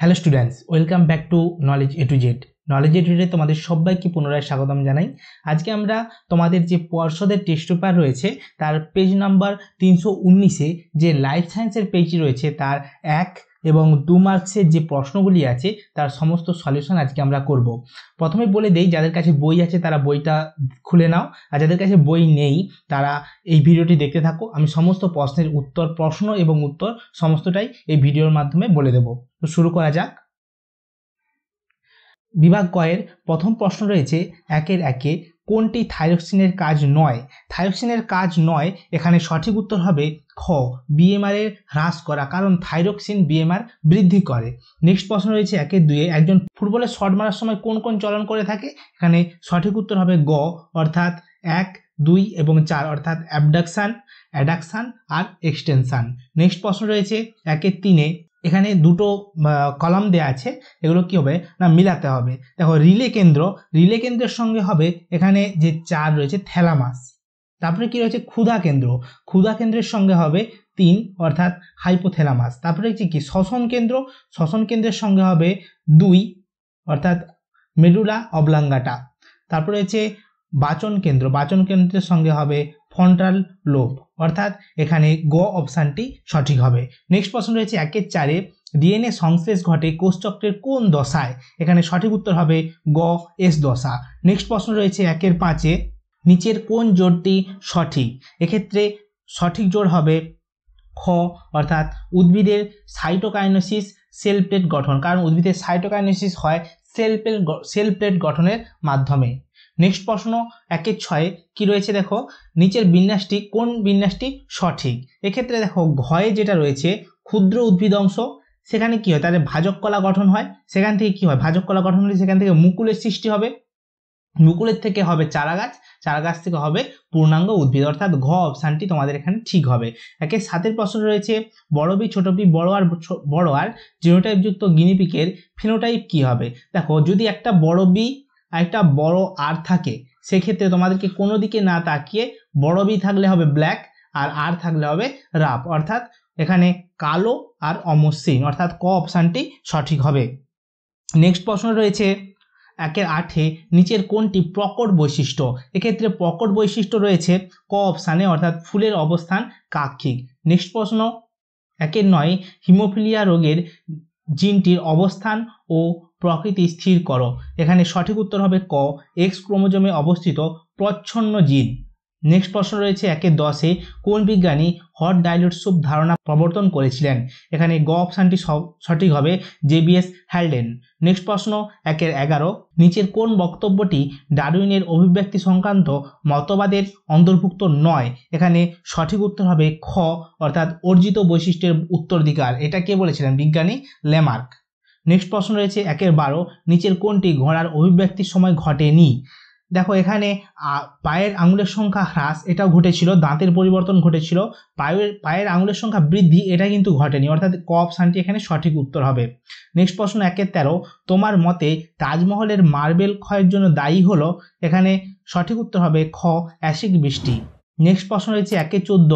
hello students welcome back to knowledge A to Z knowledge এডিটে তোমাদের সবাইকে পুনরায় স্বাগতম জানাই আজকে আমরা তোমাদের যে পর্ষদের টেস্ট পেপার রয়েছে তার পেজ নাম্বার তিনশো উনিশে যে লাইফ সায়েন্সের পেজটি রয়েছে তার এক এবং দু মার্কসের যে প্রশ্নগুলি আছে তার সমস্ত সলিউশন আজকে আমরা করব প্রথমে বলে দেই যাদের কাছে বই আছে তারা বইটা খুলে নাও আর যাদের কাছে বই নেই তারা এই ভিডিওটি দেখতে থাকো আমি সমস্ত প্রশ্নের উত্তর প্রশ্ন এবং উত্তর সমস্তটাই এই ভিডিওর মাধ্যমে বলে দেবো তো শুরু করা যাক বিভাগ কয়ের প্রথম প্রশ্ন রয়েছে একের একে কোনটি থাইরক্সিনের কাজ নয় থাইরক্সিনের কাজ নয় এখানে সঠিক উত্তর হবে খ বিএমআর এর হ্রাস করা কারণ থাইরক্সিন বিএমআর বৃদ্ধি করে নেক্সট প্রশ্ন রয়েছে একে দুয়ে একজন ফুটবলের শট মারার সময় কোন কোন চলন করে থাকে এখানে সঠিক উত্তর হবে গ অর্থাৎ এক দুই এবং চার অর্থাৎ অ্যাবডাকশান অ্যাডাকশান আর এক্সটেনশান নেক্সট প্রশ্ন রয়েছে একে তিনে এখানে দুটো কলাম দেওয়া আছে এগুলো কি হবে না মিলাতে হবে দেখো রিলে কেন্দ্র রিলে কেন্দ্রের সঙ্গে হবে এখানে যে চার রয়েছে থ্যালামাস তারপরে কি রয়েছে ক্ষুধা কেন্দ্র ক্ষুধা কেন্দ্রের সঙ্গে হবে তিন অর্থাৎ হাইপোথ্যালামাস তারপরে হচ্ছে কি শ্বসন কেন্দ্র শ্বসন কেন্দ্রের সঙ্গে হবে দুই অর্থাৎ মেডুলা অবলাঙ্গাটা তারপরে হচ্ছে বাচন কেন্দ্র বাচন কেন্দ্রের সঙ্গে হবে ফন্ট্রাল লোব অর্থাৎ এখানে গ অপশানটি সঠিক হবে নেক্সট প্রশ্ন রয়েছে একের চারে ডিএনএ সংশ্লেষ ঘটে কোষচক্রের কোন দশায় এখানে সঠিক উত্তর হবে গ এস দশা নেক্সট প্রশ্ন রয়েছে একের পাঁচে নিচের কোন জোরটি সঠিক এক্ষেত্রে সঠিক জোর হবে খ অর্থাৎ উদ্ভিদের সাইটোকাইনোসিস সেল প্লেট গঠন কারণ উদ্ভিদের সাইটোকাইনোসিস হয় সেল প্লেট সেল প্লেট গঠনের মাধ্যমে নেক্সট প্রশ্ন একে ছয়ে কি রয়েছে দেখো নিচের বিন্যাসটি কোন বিন্যাসটি সঠিক এক্ষেত্রে দেখো ঘয়ে যেটা রয়েছে ক্ষুদ্র উদ্ভিদ অংশ সেখানে কি হয় তাদের ভাজক কলা গঠন হয় সেখান থেকে কি হয় ভাজক কলা গঠন হলে সেখান থেকে মুকুলের সৃষ্টি হবে মুকুলের থেকে হবে চারা গাছ চারা গাছ থেকে হবে পূর্ণাঙ্গ উদ্ভিদ অর্থাৎ ঘ অপশানটি তোমাদের এখানে ঠিক হবে একে সাতের প্রশ্ন রয়েছে বড় বি ছোট বি বড় আর বড় আর জিনোটাইপযুক্ত গিনিপিকের ফিনোটাইপ কি হবে দেখো যদি একটা বড় বি একটা বড় আর থাকে সেক্ষেত্রে তোমাদেরকে কোনো দিকে না তাকিয়ে বড় বি থাকলে হবে ব্ল্যাক আর আর থাকলে হবে রাপ অর্থাৎ এখানে কালো আর অমসৃণ অর্থাৎ ক অপশানটি সঠিক হবে নেক্সট প্রশ্ন রয়েছে একের আঠে নিচের কোনটি প্রকট বৈশিষ্ট্য এক্ষেত্রে প্রকট বৈশিষ্ট্য রয়েছে ক অপশানে অর্থাৎ ফুলের অবস্থান কাক্ষিক নেক্সট প্রশ্ন একের নয় হিমোফিলিয়া রোগের জিনটির অবস্থান ও প্রকৃতি স্থির করো এখানে সঠিক উত্তর হবে ক এক্স ক্রোমোজোমে অবস্থিত প্রচ্ছন্ন জিন নেক্সট প্রশ্ন রয়েছে একে দশে কোন বিজ্ঞানী হট ডাইলুট সুপ ধারণা প্রবর্তন করেছিলেন এখানে গ অপশানটি সঠিক হবে জেবিএস হ্যালডেন নেক্সট প্রশ্ন একের এগারো নিচের কোন বক্তব্যটি ডারুইনের অভিব্যক্তি সংক্রান্ত মতবাদের অন্তর্ভুক্ত নয় এখানে সঠিক উত্তর হবে খ অর্থাৎ অর্জিত বৈশিষ্ট্যের উত্তরাধিকার এটা কে বলেছিলেন বিজ্ঞানী ল্যামার্ক নেক্সট প্রশ্ন রয়েছে একের বারো নিচের কোনটি ঘোড়ার অভিব্যক্তির সময় ঘটেনি দেখো এখানে পায়ের আঙুলের সংখ্যা হ্রাস এটাও ঘটেছিল দাঁতের পরিবর্তন ঘটেছিল পায়ের পায়ের আঙুলের সংখ্যা বৃদ্ধি এটা কিন্তু ঘটেনি অর্থাৎ ক অপশানটি এখানে সঠিক উত্তর হবে নেক্সট প্রশ্ন একের তেরো তোমার মতে তাজমহলের মার্বেল ক্ষয়ের জন্য দায়ী হলো এখানে সঠিক উত্তর হবে খ অ্যাসিক বৃষ্টি নেক্সট প্রশ্ন রয়েছে একে চোদ্দ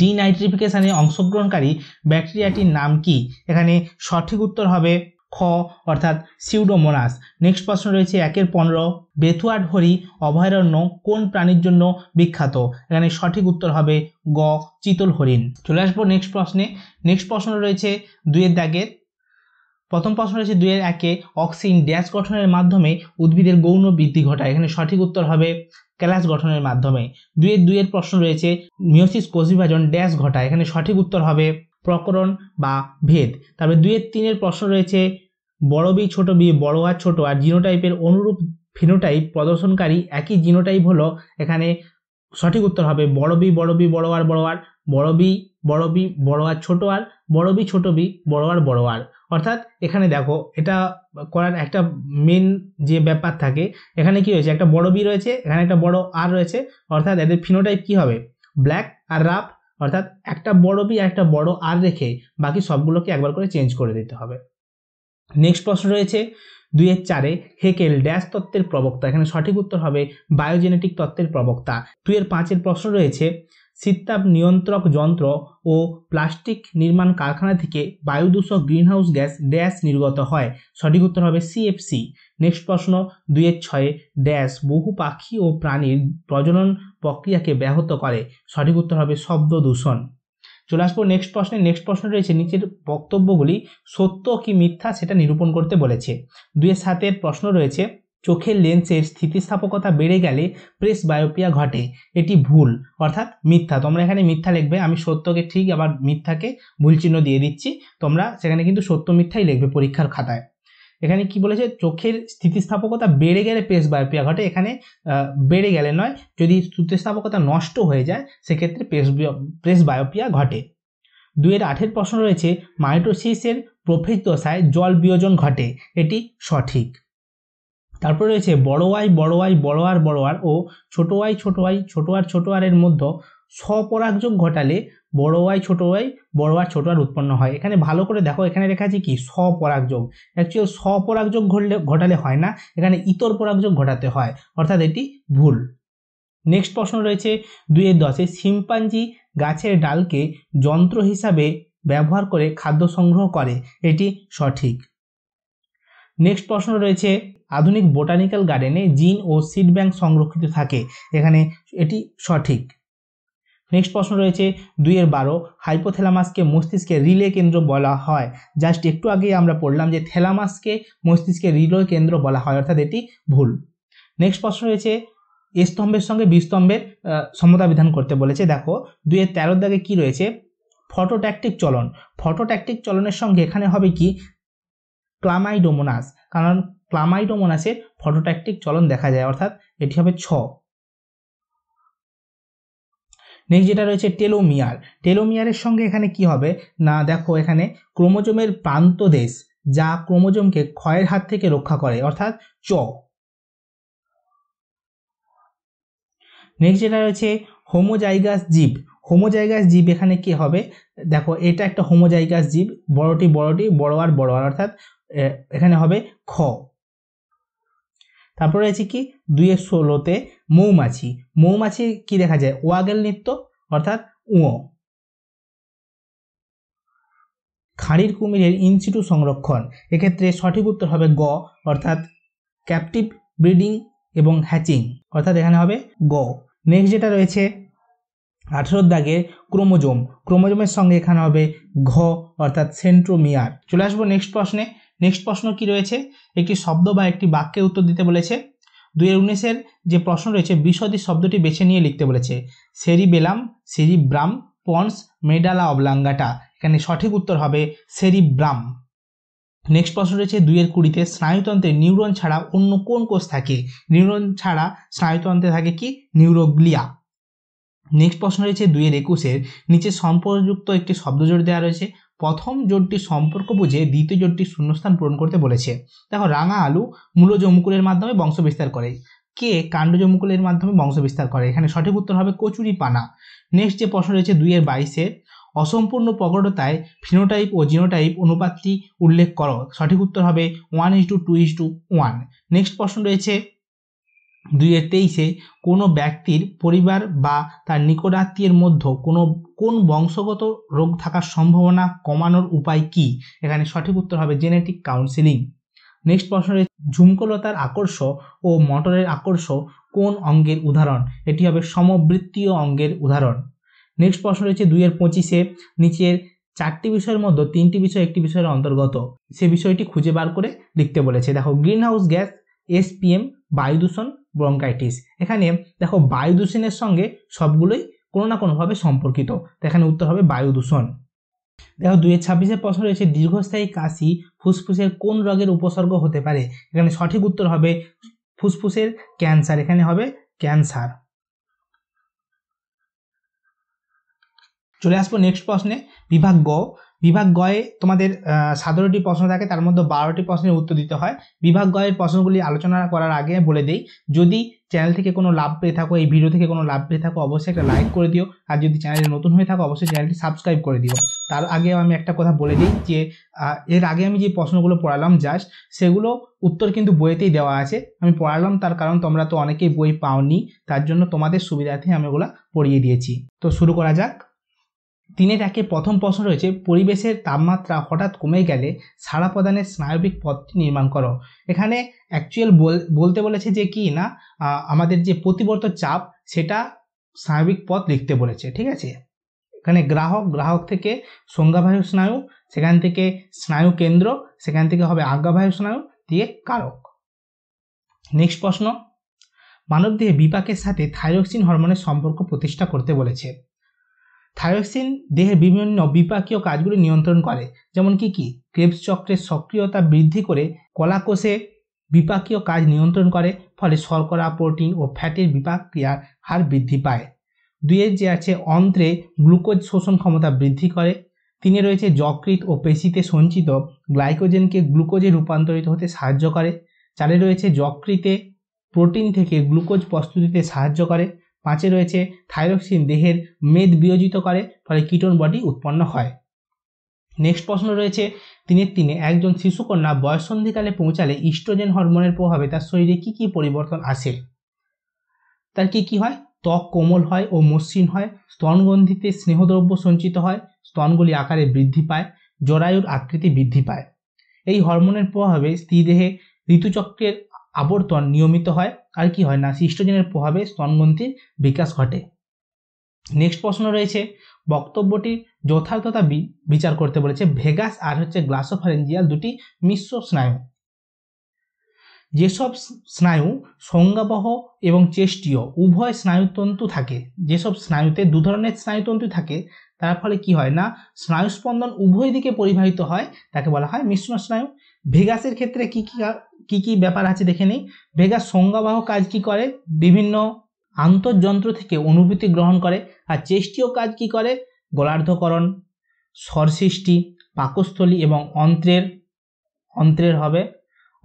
ডিনাইট্রিফিকেশানে অংশগ্রহণকারী ব্যাকটেরিয়াটির নাম কি এখানে সঠিক উত্তর হবে খ অর্থাৎ সিউডোমোনাস নেক্সট প্রশ্ন রয়েছে একের পনেরো বেথুয়াড হরি অভয়ারণ্য কোন প্রাণীর জন্য বিখ্যাত এখানে সঠিক উত্তর হবে গ চিতল হরিণ চলে আসবো নেক্সট প্রশ্নে নেক্সট প্রশ্ন রয়েছে দুয়ের দাগের প্রথম প্রশ্ন রয়েছে দুয়ের একে অক্সিন ড্যাশ গঠনের মাধ্যমে উদ্ভিদের গৌণ বৃদ্ধি ঘটায় এখানে সঠিক উত্তর হবে ক্যালাস গঠনের মাধ্যমে দুয়ের দুয়ের প্রশ্ন রয়েছে মিওসিস কোষ ড্যাশ ঘটায় এখানে সঠিক উত্তর হবে প্রকরণ বা ভেদ তারপরে দুয়ের তিনের প্রশ্ন রয়েছে বড় বি ছোট বি বড় আর ছোট আর জিনোটাইপের অনুরূপ ফিনোটাইপ প্রদর্শনকারী একই জিনোটাইপ হলো এখানে সঠিক উত্তর হবে বড় বি বড় বি বড় আর বড় আর বড় বি বড় বি বড় আর ছোট আর বড় বি ছোট বি বড় আর বড় আর অর্থাৎ এখানে দেখো এটা করার একটা মেন যে ব্যাপার থাকে এখানে কি হয়েছে একটা বড় বি রয়েছে এখানে একটা বড় আর রয়েছে অর্থাৎ এদের ফিনোটাইপ কি হবে ব্ল্যাক আর রাফ অর্থাৎ একটা বড় বি আর একটা বড় আর রেখে বাকি সবগুলোকে একবার করে চেঞ্জ করে দিতে হবে নেক্সট প্রশ্ন রয়েছে দুইয়ের চারে হেকেল ড্যাশ তত্ত্বের প্রবক্তা এখানে সঠিক উত্তর হবে বায়োজেনেটিক তত্ত্বের প্রবক্তা দুইয়ের পাঁচের প্রশ্ন রয়েছে শীততাপ নিয়ন্ত্রক যন্ত্র ও প্লাস্টিক নির্মাণ কারখানা থেকে বায়ু দূষক গ্রিনহাউস গ্যাস ড্যাশ নির্গত হয় সঠিক উত্তর হবে সিএফসি নেক্সট প্রশ্ন দুইয়ের ছয়ে ড্যাশ বহু পাখি ও প্রাণীর প্রজনন প্রক্রিয়াকে ব্যাহত করে সঠিক উত্তর হবে শব্দ দূষণ চলে আসবো নেক্সট প্রশ্নে নেক্সট প্রশ্ন রয়েছে নিচের বক্তব্যগুলি সত্য কি মিথ্যা সেটা নিরূপণ করতে বলেছে দুয়ের সাথে প্রশ্ন রয়েছে চোখের লেন্সের স্থিতিস্থাপকতা বেড়ে গেলে প্রেস বায়োপিয়া ঘটে এটি ভুল অর্থাৎ মিথ্যা তোমরা এখানে মিথ্যা লিখবে আমি সত্যকে ঠিক আবার মিথ্যাকে ভুল চিহ্ন দিয়ে দিচ্ছি তোমরা সেখানে কিন্তু সত্য মিথ্যাই লিখবে পরীক্ষার খাতায় এখানে কি বলেছে চোখের স্থিতিস্থাপকতা বেড়ে গেলে পেস বায়োপিয়া ঘটে এখানে বেড়ে গেলে নয় যদি স্থিতিস্থাপকতা নষ্ট হয়ে যায় সেক্ষেত্রে পেস প্রেস বায়োপিয়া ঘটে দুয়ের আঠের প্রশ্ন রয়েছে মাইটোসিসের প্রফিত দশায় জল বিয়োজন ঘটে এটি সঠিক তারপর রয়েছে বড় আই বড় আই বড় আর বড় আর ও ছোট আই ছোট আই ছোট আর ছোট আরের মধ্যে স্বপরাগযোগ ঘটালে বড় ওয়াই ছোটো ওয়াই বড় আর ছোট আর উৎপন্ন হয় এখানে ভালো করে দেখো এখানে লেখা আছে কি স্বপরাগযোগ অ্যাকচুয়াল স্বপরাগযোগ ঘটলে ঘটালে হয় না এখানে ইতর পরাগযোগ ঘটাতে হয় অর্থাৎ এটি ভুল নেক্সট প্রশ্ন রয়েছে দুইয়ের দশে শিম্পাঞ্জি গাছের ডালকে যন্ত্র হিসাবে ব্যবহার করে খাদ্য সংগ্রহ করে এটি সঠিক নেক্সট প্রশ্ন রয়েছে আধুনিক বোটানিক্যাল গার্ডেনে জিন ও সিড ব্যাংক সংরক্ষিত থাকে এখানে এটি সঠিক নেক্সট প্রশ্ন রয়েছে দুইয়ের বারো হাইপোথেলামাসকে মস্তিষ্কের রিলে কেন্দ্র বলা হয় জাস্ট একটু আগে আমরা পড়লাম যে থ্যালামাসকে মস্তিষ্কের রিলে কেন্দ্র বলা হয় অর্থাৎ এটি ভুল নেক্সট প্রশ্ন রয়েছে স্তম্ভের সঙ্গে বিস্তম্ভের সমতা বিধান করতে বলেছে দেখো দুইয়ের তেরোর দাগে কি রয়েছে ফটোট্যাকটিক চলন ফটোট্যাকটিক চলনের সঙ্গে এখানে হবে কি ক্লামাইডোমোনাস কারণ ক্লামাইডোমোনাসের ফটোট্যাকটিক চলন দেখা যায় অর্থাৎ এটি হবে ছ নেক্সট যেটা রয়েছে টেলোমিয়ার টেলোমিয়ারের সঙ্গে এখানে কি হবে না দেখো এখানে ক্রোমোজোমের প্রান্ত দেশ যা ক্রোমোজোমকে ক্ষয়ের হাত থেকে রক্ষা করে অর্থাৎ চ নেক্সট যেটা রয়েছে হোমোজাইগাস জীব হোমোজাইগাস জীব এখানে কি হবে দেখো এটা একটা হোমোজাইগাস জীব বড়টি বড়টি বড় আর বড় আর অর্থাৎ এখানে হবে খ তারপরে রয়েছে কি দুইয়ের ষোলোতে মৌমাছি মৌমাছি কি দেখা যায় ওয়াগেল নৃত্য অর্থাৎ উঁয়ো খাঁড়ির কুমিরের ইনস্টিটিউ সংরক্ষণ এক্ষেত্রে সঠিক উত্তর হবে গ অর্থাৎ ক্যাপটিভ ব্রিডিং এবং হ্যাচিং অর্থাৎ এখানে হবে গ নেক্সট যেটা রয়েছে আঠেরোর দাগে ক্রোমোজোম ক্রোমোজোমের সঙ্গে এখানে হবে ঘ অর্থাৎ সেন্ট্রোমিয়ার চলে আসবো নেক্সট প্রশ্নে নেক্সট প্রশ্ন কি রয়েছে একটি শব্দ বা একটি বাক্যে উত্তর দিতে বলেছে দুই উনিশের যে প্রশ্ন রয়েছে বিশদী শব্দটি বেছে নিয়ে লিখতে বলেছে সেরি বেলাম সেরি ব্রাম পন্স মেডালা অবলাঙ্গাটা এখানে সঠিক উত্তর হবে সেরি ব্রাম নেক্সট প্রশ্ন রয়েছে দুইয়ের কুড়িতে স্নায়ুতন্ত্রে নিউরন ছাড়া অন্য কোন কোষ থাকে নিউরন ছাড়া স্নায়ুতন্ত্রে থাকে কি নিউরোগ্লিয়া নেক্সট প্রশ্ন রয়েছে দুইয়ের একুশের নিচে সম্পর্কযুক্ত একটি শব্দজোড় দেওয়া রয়েছে প্রথম জোটটির সম্পর্ক বুঝে দ্বিতীয় জোটটির শূন্যস্থান পূরণ করতে বলেছে দেখো রাঙা আলু মূল জমুকুলের মাধ্যমে বংশ বিস্তার করে কে কাণ্ড জমুকুলের মাধ্যমে বংশ বিস্তার করে এখানে সঠিক উত্তর হবে কচুরি পানা নেক্সট যে প্রশ্ন রয়েছে দুইয়ের বাইশের অসম্পূর্ণ প্রকটতায় ফিনোটাইপ ও জিনোটাইপ অনুপাতটি উল্লেখ করো সঠিক উত্তর হবে one is two two is two one next প্রশ্ন রয়েছে দুই হাজার তেইশে কোনো ব্যক্তির পরিবার বা তার নিকট আত্মীয়ের মধ্যে কোনো কোন বংশগত রোগ থাকার সম্ভাবনা কমানোর উপায় কি এখানে সঠিক উত্তর হবে জেনেটিক কাউন্সিলিং নেক্সট প্রশ্ন রয়েছে ঝুমকলতার আকর্ষ ও মটরের আকর্ষ কোন অঙ্গের উদাহরণ এটি হবে সমবৃত্তীয় অঙ্গের উদাহরণ নেক্সট প্রশ্ন রয়েছে দুইয়ের পঁচিশে নিচের চারটি বিষয়ের মধ্যে তিনটি বিষয় একটি বিষয়ের অন্তর্গত সে বিষয়টি খুঁজে বার করে লিখতে বলেছে দেখো গ্রিন হাউস গ্যাস এসপিএম বায়ু দূষণ ব্রঙ্কাইটিস এখানে দেখো বায়ু দূষণের সঙ্গে সবগুলোই কোনো না কোনোভাবে সম্পর্কিত এখানে উত্তর হবে বায়ু দূষণ দেখো দুয়ের ছাব্বিশের প্রশ্ন রয়েছে দীর্ঘস্থায়ী কাশি ফুসফুসের কোন রোগের উপসর্গ হতে পারে এখানে সঠিক উত্তর হবে ফুসফুসের ক্যান্সার এখানে হবে ক্যান্সার চলে আসবো নেক্সট প্রশ্নে বিভাগ গ বিভাগ গয়ে তোমাদের সাতেরোটি প্রশ্ন থাকে তার মধ্যে বারোটি প্রশ্নের উত্তর দিতে হয় বিভাগ গয়ের প্রশ্নগুলি আলোচনা করার আগে বলে দেই যদি চ্যানেল থেকে কোনো লাভ পেয়ে থাকো এই ভিডিও থেকে কোনো লাভ পেয়ে থাকো অবশ্যই একটা লাইক করে দিও আর যদি চ্যানেলে নতুন হয়ে থাকো অবশ্যই চ্যানেলটি সাবস্ক্রাইব করে দিও তার আগে আমি একটা কথা বলে দিই যে এর আগে আমি যে প্রশ্নগুলো পড়ালাম জাস্ট সেগুলো উত্তর কিন্তু বইতেই দেওয়া আছে আমি পড়ালাম তার কারণ তোমরা তো অনেকেই বই পাওনি তার জন্য তোমাদের সুবিধার্থে আমি ওগুলো পড়িয়ে দিয়েছি তো শুরু করা যাক দিনের একে প্রথম প্রশ্ন রয়েছে পরিবেশের তাপমাত্রা হঠাৎ কমে গেলে সারা প্রদানের স্নায়বিক পথটি নির্মাণ করো এখানে অ্যাকচুয়াল বলতে বলেছে যে কি না আমাদের যে প্রতিবর্ত চাপ সেটা স্নায়বিক পথ লিখতে বলেছে ঠিক আছে এখানে গ্রাহক গ্রাহক থেকে সংজ্ঞাবাহু স্নায়ু সেখান থেকে স্নায়ু কেন্দ্র সেখান থেকে হবে আজ্ঞাবাহু স্নায়ু দিয়ে কারক নেক্সট প্রশ্ন মানবদেহে বিপাকের সাথে থাইরক্সিন হরমোনের সম্পর্ক প্রতিষ্ঠা করতে বলেছে থায়োসিন দেহের বিভিন্ন বিপাকীয় কাজগুলি নিয়ন্ত্রণ করে যেমন কি কি ক্রেবস চক্রের সক্রিয়তা বৃদ্ধি করে কলাকোষে বিপাকীয় কাজ নিয়ন্ত্রণ করে ফলে শর্করা প্রোটিন ও ফ্যাটের বিপাক ক্রিয়ার হার বৃদ্ধি পায় দুয়ের যে আছে অন্ত্রে গ্লুকোজ শোষণ ক্ষমতা বৃদ্ধি করে তিনে রয়েছে যকৃত ও পেশিতে সঞ্চিত গ্লাইকোজেনকে গ্লুকোজে রূপান্তরিত হতে সাহায্য করে চারে রয়েছে যকৃতে প্রোটিন থেকে গ্লুকোজ প্রস্তুতিতে সাহায্য করে পাঁচে রয়েছে থাইরক্সিন দেহের মেদ বিয়োজিত করে ফলে কিটোন বডি উৎপন্ন হয় নেক্সট প্রশ্ন রয়েছে তিনের তিনে একজন শিশুকন্যা বয়সন্ধিকালে পৌঁছালে ইস্ট্রোজেন হরমোনের প্রভাবে তার শরীরে কি কি পরিবর্তন আসে তার কি কি হয় ত্বক কোমল হয় ও মসৃণ হয় স্তনগন্ধিতে স্নেহদ্রব্য সঞ্চিত হয় স্তনগুলি আকারে বৃদ্ধি পায় জরায়ুর আকৃতি বৃদ্ধি পায় এই হরমোনের প্রভাবে স্ত্রীদেহে ঋতুচক্রের আবর্তন নিয়মিত হয় আর কি হয় না সিস্টোজেনের প্রভাবে স্তনগ্রন্থির বিকাশ ঘটে নেক্সট প্রশ্ন রয়েছে বক্তব্যটি যথার্থতা বিচার করতে বলেছে ভেগাস আর হচ্ছে গ্লাসোফারেঞ্জিয়াল দুটি মিশ্র স্নায়ু যেসব স্নায়ু সংজ্ঞাবহ এবং চেষ্টীয় উভয় স্নায়ুতন্তু থাকে যেসব স্নায়ুতে দু ধরনের স্নায়ুতন্তু থাকে তার ফলে কি হয় না স্নায়ুস্পন্দন উভয় দিকে পরিবাহিত হয় তাকে বলা হয় মিশ্র স্নায়ু ভেগাসের ক্ষেত্রে কি কি কি কি ব্যাপার আছে দেখে নেই ভেগাস সংজ্ঞাবাহ কাজ কি করে বিভিন্ন আন্তর্যন্ত্র থেকে অনুভূতি গ্রহণ করে আর চেষ্টীয় কাজ কি করে গোলার্ধকরণ স্বর সৃষ্টি পাকস্থলী এবং অন্ত্রের অন্ত্রের হবে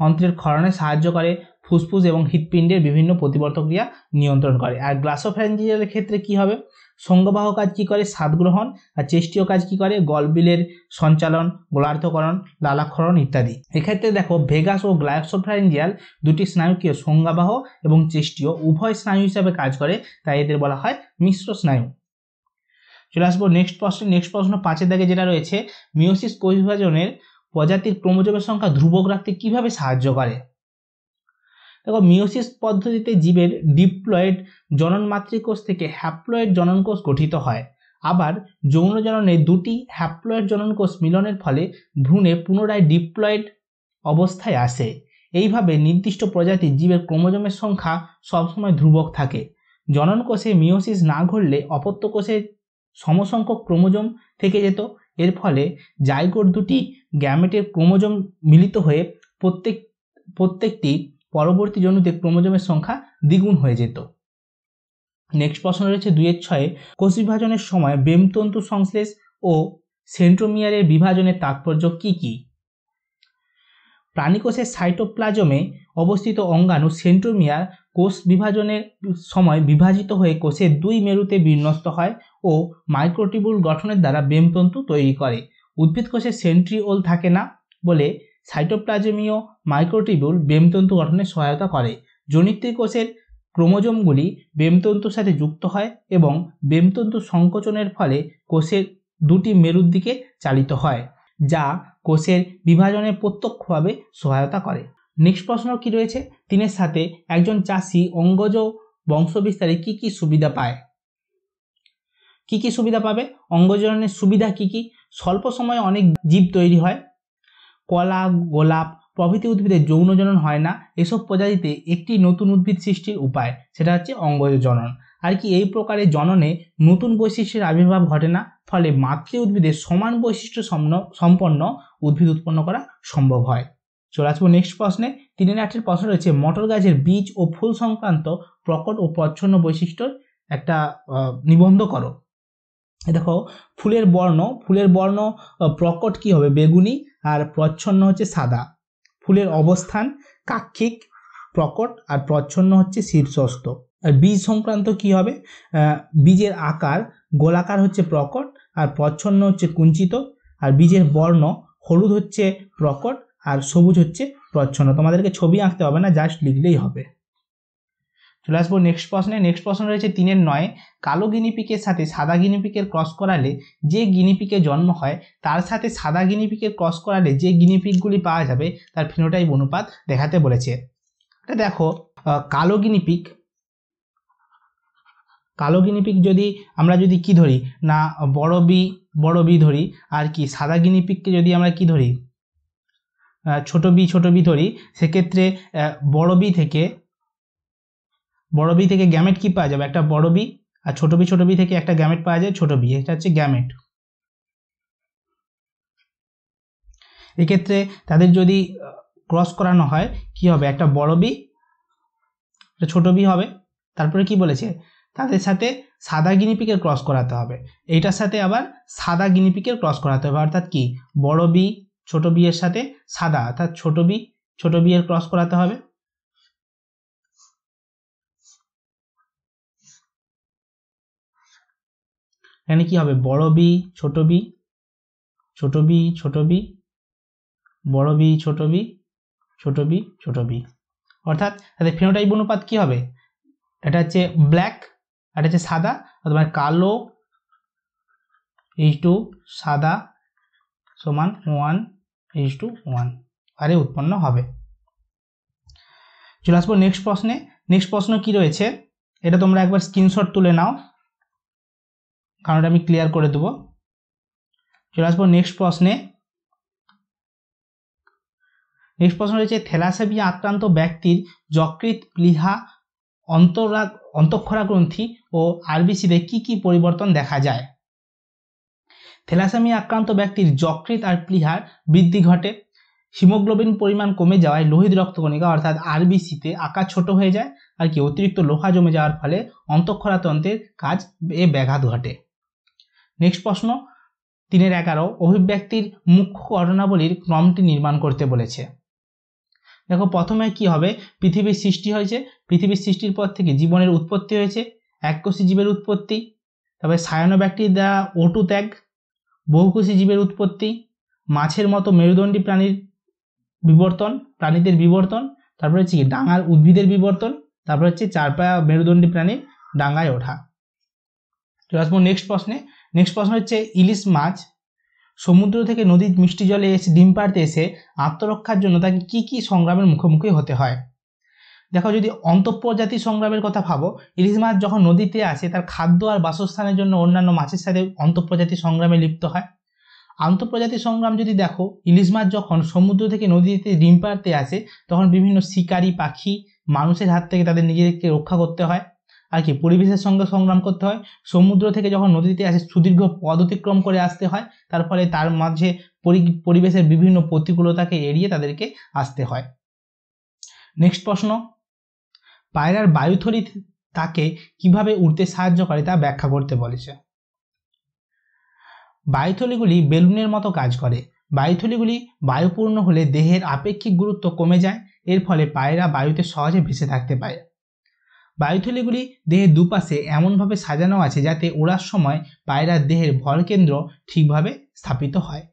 অন্ত্রের ক্ষরণে সাহায্য করে ফুসফুস এবং হৃৎপিণ্ডের বিভিন্ন প্রতিবর্তক্রিয়া নিয়ন্ত্রণ করে আর গ্লাসোফ্যারেঞ্জিয়ালের ক্ষেত্রে কি হবে সঙ্গবাহ কাজ কি করে স্বাদ গ্রহণ আর চেষ্টীয় কাজ কি করে গলবিলের সঞ্চালন গোলার্ধকরণ লালাক্ষরণ ইত্যাদি এক্ষেত্রে দেখো ভেগাস ও গ্লাসোফ্যারেঞ্জিয়াল দুটি স্নায়ুকীয় সঙ্গাবাহ এবং চেষ্টীয় উভয় স্নায়ু হিসাবে কাজ করে তাই এদের বলা হয় মিশ্র স্নায়ু চলে আসবো নেক্সট প্রশ্ন নেক্সট প্রশ্ন পাঁচের দাগে যেটা রয়েছে মিওসিস কোষ বিভাজনের প্রজাতির ক্রোমোজোমের সংখ্যা ধ্রুবক রাখতে কিভাবে সাহায্য করে দেখো মিওসিস পদ্ধতিতে জীবের ডিপ্লয়েড জনন মাতৃকোষ থেকে হ্যাপ্লয়েড জনন কোষ গঠিত হয় আবার যৌন জননে দুটি হ্যাপ্লয়েড জনন কোষ মিলনের ফলে ভ্রূণে পুনরায় ডিপ্লয়েড অবস্থায় আসে এইভাবে নির্দিষ্ট প্রজাতির জীবের ক্রোমোজোমের সংখ্যা সবসময় ধ্রুবক থাকে জনন কোষে মিওসিস না ঘটলে অপত্য কোষে সমসংখ্যক ক্রোমোজোম থেকে যেত এর ফলে জায়গোর দুটি গ্যামেটের ক্রোমোজোম মিলিত হয়ে প্রত্যেক প্রত্যেকটি পরবর্তী জনুতে ক্রোমোজোমের সংখ্যা দ্বিগুণ হয়ে যেত নেক্সট প্রশ্ন রয়েছে দুয়ের ছয়ে কোষ বিভাজনের সময় বেমতন্তু সংশ্লেষ ও সেন্ট্রোমিয়ারের বিভাজনের তাৎপর্য কী কী প্রাণীকোষের সাইটোপ্লাজমে অবস্থিত অঙ্গাণু সেন্ট্রোমিয়ার কোষ বিভাজনের সময় বিভাজিত হয়ে কোষের দুই মেরুতে বিন্যস্ত হয় ও মাইক্রোটিবুল গঠনের দ্বারা বেমতন্তু তৈরি করে উদ্ভিদ কোষে সেন্ট্রিওল থাকে না বলে সাইটোপ্লাজমীয় মাইক্রোটিবিউল বেমতন্তু গঠনে সহায়তা করে জনিত্রী কোষের ক্রোমোজোমগুলি বেমতন্তুর সাথে যুক্ত হয় এবং বেমতন্তু সংকোচনের ফলে কোষের দুটি মেরুর দিকে চালিত হয় যা কোষের বিভাজনে প্রত্যক্ষভাবে সহায়তা করে নেক্সট প্রশ্ন কি রয়েছে তিনের সাথে একজন চাষি অঙ্গজ বংশবিস্তারে কি কি সুবিধা পায় কি কি সুবিধা পাবে অঙ্গজনের সুবিধা কি কী স্বল্প সময়ে অনেক জীব তৈরি হয় কলা গোলাপ প্রভৃতি উদ্ভিদের যৌন জনন হয় না এসব প্রজাতিতে একটি নতুন উদ্ভিদ সৃষ্টির উপায় সেটা হচ্ছে অঙ্গজ জনন আর কি এই প্রকারের জননে নতুন বৈশিষ্ট্যের আবির্ভাব ঘটে না ফলে মাতৃ উদ্ভিদের সমান বৈশিষ্ট্য সম্পন্ন উদ্ভিদ উৎপন্ন করা সম্ভব হয় চলে আসবো নেক্সট প্রশ্নে তিনের আটের প্রশ্ন রয়েছে মটর গাছের বীজ ও ফুল সংক্রান্ত প্রকট ও প্রচ্ছন্ন বৈশিষ্ট্যর একটা নিবন্ধ করো দেখো ফুলের বর্ণ ফুলের বর্ণ প্রকট কি হবে বেগুনি আর প্রচ্ছন্ন হচ্ছে সাদা ফুলের অবস্থান কাক্ষিক প্রকট আর প্রচ্ছন্ন হচ্ছে শীর্ষস্থ আর বীজ সংক্রান্ত কি হবে বীজের আকার গোলাকার হচ্ছে প্রকট আর প্রচ্ছন্ন হচ্ছে কুঞ্চিত আর বীজের বর্ণ হলুদ হচ্ছে প্রকট আর সবুজ হচ্ছে প্রচ্ছন্ন তোমাদেরকে ছবি আঁকতে হবে না জাস্ট লিখলেই হবে চলে আসবো নেক্সট প্রশ্নে নেক্সট প্রশ্ন রয়েছে তিনের নয় কালো গিনিপিকের সাথে সাদা গিনিপিকের ক্রস করালে যে গিনিপিকে জন্ম হয় তার সাথে সাদা গিনিপিকের ক্রস করালে যে গিনিপিকগুলি পাওয়া যাবে তার ফিনোটাইপ অনুপাত দেখাতে বলেছে এটা আচ্ছা দেখো কালো গিনিপিক কালো গিনিপিক যদি আমরা যদি কি ধরি না বড় বি বড় বি ধরি আর কি সাদা গিনিপিককে যদি আমরা কি ধরি ছোট বি ছোট বি ধরি সেক্ষেত্রে বড় বি থেকে বড় বি থেকে গ্যামেট কি পাওয়া যাবে একটা বড় বি আর ছোট বি ছোট বি থেকে একটা গ্যামেট পাওয়া যায় ছোট বি এটা হচ্ছে গ্যামেট এক্ষেত্রে তাদের যদি ক্রস করানো হয় কি হবে একটা বড় বি ছোট বি হবে তারপরে কি বলেছে তাদের সাথে সাদা গিনিপিকের ক্রস করাতে হবে এইটার সাথে আবার সাদা গিনিপিকের ক্রস করাতে হবে অর্থাৎ কি বড় বি ছোট বি এর সাথে সাদা অর্থাৎ ছোট বি ছোট বি এর ক্রস করাতে হবে এখানে কি হবে বড় বি ছোট বি ছোট বি ছোট বি বড় বি ছোট বি ছোট বি ছোট বি অর্থাৎ তাদের ফিনোটাইপ অনুপাত কি হবে এটা হচ্ছে ব্ল্যাক এটা হচ্ছে সাদা অথবা কালো এইচ টু সাদা সমান ওয়ান এইচ টু ওয়ান আরে উৎপন্ন হবে চলে আসবো নেক্সট প্রশ্নে নেক্সট প্রশ্ন কি রয়েছে এটা তোমরা একবার স্ক্রিনশট তুলে নাও কারণটা আমি ক্লিয়ার করে দেবো চলে আসবো নেক্সট প্রশ্নে নেক্সট প্রশ্ন রয়েছে থ্যালাসেমিয়া আক্রান্ত ব্যক্তির যকৃত প্লিহা অন্তরা অন্তঃক্ষরা গ্রন্থি ও আরবিসিতে কি কি পরিবর্তন দেখা যায় থেলাসেমিয়া আক্রান্ত ব্যক্তির যকৃত আর প্লিহার বৃদ্ধি ঘটে হিমোগ্লোবিন পরিমাণ কমে যাওয়ায় লোহিত রক্তকণিকা অর্থাৎ আরবিসিতে আকার ছোট হয়ে যায় আর কি অতিরিক্ত লোহা জমে যাওয়ার ফলে অন্তঃক্ষরা কাজ এ ব্যাঘাত ঘটে নেক্সট প্রশ্ন তিনের এগারো অভিব্যক্তির মুখ্য ঘটনাবলীর ক্রমটি নির্মাণ করতে বলেছে দেখো প্রথমে কি হবে পৃথিবীর সৃষ্টি হয়েছে পৃথিবীর সৃষ্টির পর থেকে জীবনের উৎপত্তি হয়েছে এককোষী জীবের উৎপত্তি তবে সায়ন ব্যক্তির দ্বারা ওটু ত্যাগ বহুকোষী জীবের উৎপত্তি মাছের মতো মেরুদণ্ডী প্রাণীর বিবর্তন প্রাণীদের বিবর্তন তারপরে হচ্ছে ডাঙার উদ্ভিদের বিবর্তন তারপরে হচ্ছে চারপায়া মেরুদণ্ডী প্রাণীর ডাঙায় ওঠা চলে আসবো নেক্সট প্রশ্নে নেক্সট প্রশ্ন হচ্ছে ইলিশ মাছ সমুদ্র থেকে নদীর মিষ্টি জলে এসে ডিম পাড়তে এসে আত্মরক্ষার জন্য তাকে কি কি সংগ্রামের মুখোমুখি হতে হয় দেখো যদি অন্তঃপ্রজাতি সংগ্রামের কথা ভাবো ইলিশ মাছ যখন নদীতে আসে তার খাদ্য আর বাসস্থানের জন্য অন্যান্য মাছের সাথে অন্তঃপ্রজাতি সংগ্রামে লিপ্ত হয় আন্তঃপ্রজাতি সংগ্রাম যদি দেখো ইলিশ মাছ যখন সমুদ্র থেকে নদীতে ডিম পাড়তে আসে তখন বিভিন্ন শিকারী পাখি মানুষের হাত থেকে তাদের নিজেদেরকে রক্ষা করতে হয় আর কি পরিবেশের সঙ্গে সংগ্রাম করতে হয় সমুদ্র থেকে যখন নদীতে আসে সুদীর্ঘ পদ অতিক্রম করে আসতে হয় তার ফলে তার মাঝে পরিবেশের বিভিন্ন প্রতিকূলতাকে এড়িয়ে তাদেরকে আসতে হয় নেক্সট প্রশ্ন পায়রার বায়ুথলি তাকে কিভাবে উড়তে সাহায্য করে তা ব্যাখ্যা করতে বলেছে বায়ুথলিগুলি বেলুনের মতো কাজ করে বায়ুথলিগুলি বায়ুপূর্ণ হলে দেহের আপেক্ষিক গুরুত্ব কমে যায় এর ফলে পায়রা বায়ুতে সহজে ভেসে থাকতে পারে বায়ুথলিগুলি দেহের দুপাশে এমনভাবে সাজানো আছে যাতে ওড়ার সময় পায়রার দেহের কেন্দ্র ঠিকভাবে স্থাপিত হয়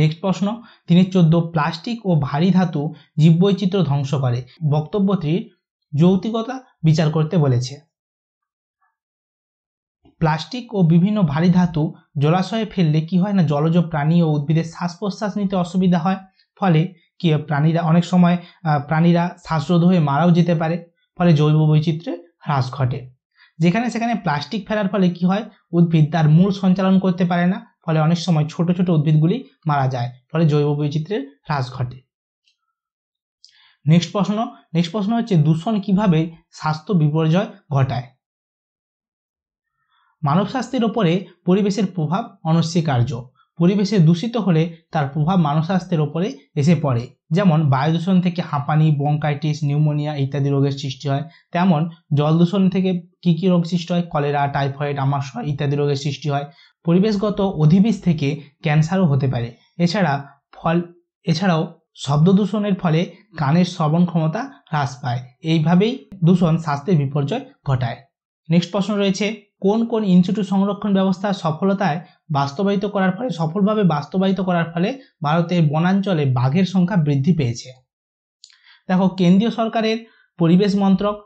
নেক্সট প্রশ্ন তিনের চোদ্দ প্লাস্টিক ও ভারী ধাতু জীববৈচিত্র্য ধ্বংস করে বক্তব্যটির যৌতিকতা বিচার করতে বলেছে প্লাস্টিক ও বিভিন্ন ভারী ধাতু জলাশয়ে ফেললে কি হয় না জলজ প্রাণী ও উদ্ভিদের শ্বাস প্রশ্বাস নিতে অসুবিধা হয় ফলে কি প্রাণীরা অনেক সময় প্রাণীরা শ্বাসরোধ হয়ে মারাও যেতে পারে ফলে জৈব বৈচিত্র্যের হ্রাস ঘটে যেখানে সেখানে প্লাস্টিক ফেলার ফলে কি হয় উদ্ভিদ তার মূল সঞ্চালন করতে পারে না ফলে অনেক সময় ছোট ছোট উদ্ভিদগুলি মারা যায় ফলে জৈব বৈচিত্র্যের হ্রাস ঘটে নেক্সট প্রশ্ন নেক্সট প্রশ্ন হচ্ছে দূষণ কিভাবে স্বাস্থ্য বিপর্যয় ঘটায় মানব স্বাস্থ্যের ওপরে পরিবেশের প্রভাব অনস্বীকার্য পরিবেশে দূষিত হলে তার প্রভাব স্বাস্থ্যের ওপরে এসে পড়ে যেমন বায়ু দূষণ থেকে হাঁপানি বঙ্কাইটিস নিউমোনিয়া ইত্যাদি রোগের সৃষ্টি হয় তেমন জল দূষণ থেকে কী কী রোগ সৃষ্টি হয় কলেরা টাইফয়েড আমাশয় ইত্যাদি রোগের সৃষ্টি হয় পরিবেশগত অধিবিষ থেকে ক্যান্সারও হতে পারে এছাড়া ফল এছাড়াও শব্দ দূষণের ফলে কানের শ্রবণ ক্ষমতা হ্রাস পায় এইভাবেই দূষণ স্বাস্থ্যের বিপর্যয় ঘটায় নেক্সট প্রশ্ন রয়েছে কোন কোন ইনস্টিটিউট সংরক্ষণ ব্যবস্থা সফলতায় বাস্তবায়িত করার ফলে সফলভাবে বাস্তবায়িত করার ফলে ভারতের বনাঞ্চলে বাঘের সংখ্যা বৃদ্ধি পেয়েছে দেখো কেন্দ্রীয় সরকারের পরিবেশ মন্ত্রক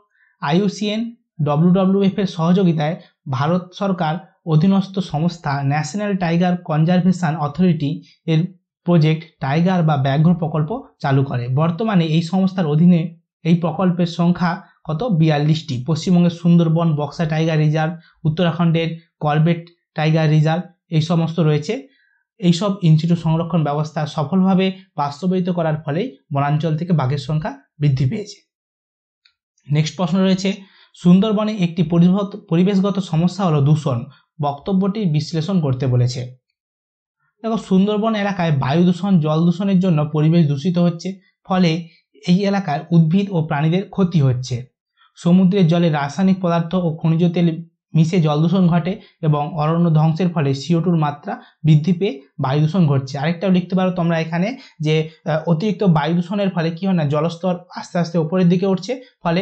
আইউসিএন ডব্লিউডব্লিউএফ এর সহযোগিতায় ভারত সরকার অধীনস্থ সংস্থা ন্যাশনাল টাইগার কনজারভেশন অথরিটি এর প্রজেক্ট টাইগার বা ব্যাঘ্র প্রকল্প চালু করে বর্তমানে এই সংস্থার অধীনে এই প্রকল্পের সংখ্যা কত বিয়াল্লিশটি পশ্চিমবঙ্গের সুন্দরবন বক্সা টাইগার রিজার্ভ উত্তরাখণ্ডের কলবেট টাইগার রিজার্ভ এই সমস্ত রয়েছে এইসব ইনস্টিটিউট সংরক্ষণ ব্যবস্থা সফলভাবে বাস্তবায়িত করার ফলে বনাঞ্চল থেকে বাঘের সংখ্যা বৃদ্ধি পেয়েছে নেক্সট প্রশ্ন রয়েছে সুন্দরবনে একটি পরিবেশগত সমস্যা হলো দূষণ বক্তব্যটি বিশ্লেষণ করতে বলেছে দেখো সুন্দরবন এলাকায় বায়ু দূষণ জল দূষণের জন্য পরিবেশ দূষিত হচ্ছে ফলে এই এলাকার উদ্ভিদ ও প্রাণীদের ক্ষতি হচ্ছে সমুদ্রের জলে রাসায়নিক পদার্থ ও খনিজ তেল মিশে জল দূষণ ঘটে এবং অরণ্য ধ্বংসের ফলে সিওটুর মাত্রা বৃদ্ধি পেয়ে বায়ু দূষণ ঘটছে আরেকটাও লিখতে পারো তোমরা এখানে যে অতিরিক্ত বায়ু দূষণের ফলে কী হয় না জলস্তর আস্তে আস্তে ওপরের দিকে উঠছে ফলে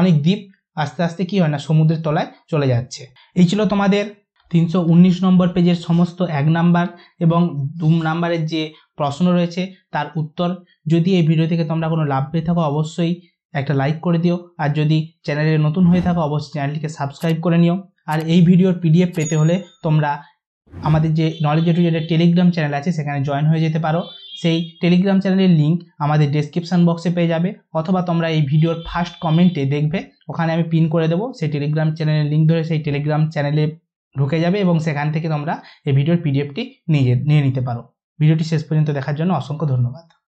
অনেক দ্বীপ আস্তে আস্তে কী হয় না সমুদ্রের তলায় চলে যাচ্ছে এই ছিল তোমাদের তিনশো উনিশ নম্বর পেজের সমস্ত এক নাম্বার এবং দু নাম্বারের যে প্রশ্ন রয়েছে তার উত্তর যদি এই ভিডিও থেকে তোমরা কোনো লাভ পেয়ে থাকো অবশ্যই একটা লাইক করে দিও আর যদি চ্যানেলে নতুন হয়ে থাকো অবশ্যই চ্যানেলটিকে সাবস্ক্রাইব করে নিও আর এই ভিডিওর পিডিএফ পেতে হলে তোমরা আমাদের যে নলেজ টু টেলিগ্রাম চ্যানেল আছে সেখানে জয়েন হয়ে যেতে পারো সেই টেলিগ্রাম চ্যানেলের লিঙ্ক আমাদের ডেসক্রিপশান বক্সে পেয়ে যাবে অথবা তোমরা এই ভিডিওর ফার্স্ট কমেন্টে দেখবে ওখানে আমি পিন করে দেবো সেই টেলিগ্রাম চ্যানেলের লিঙ্ক ধরে সেই টেলিগ্রাম চ্যানেলে ঢুকে যাবে এবং সেখান থেকে তোমরা এই ভিডিওর পিডিএফটি নিয়ে নিয়ে নিতে পারো ভিডিওটি শেষ পর্যন্ত দেখার জন্য অসংখ্য ধন্যবাদ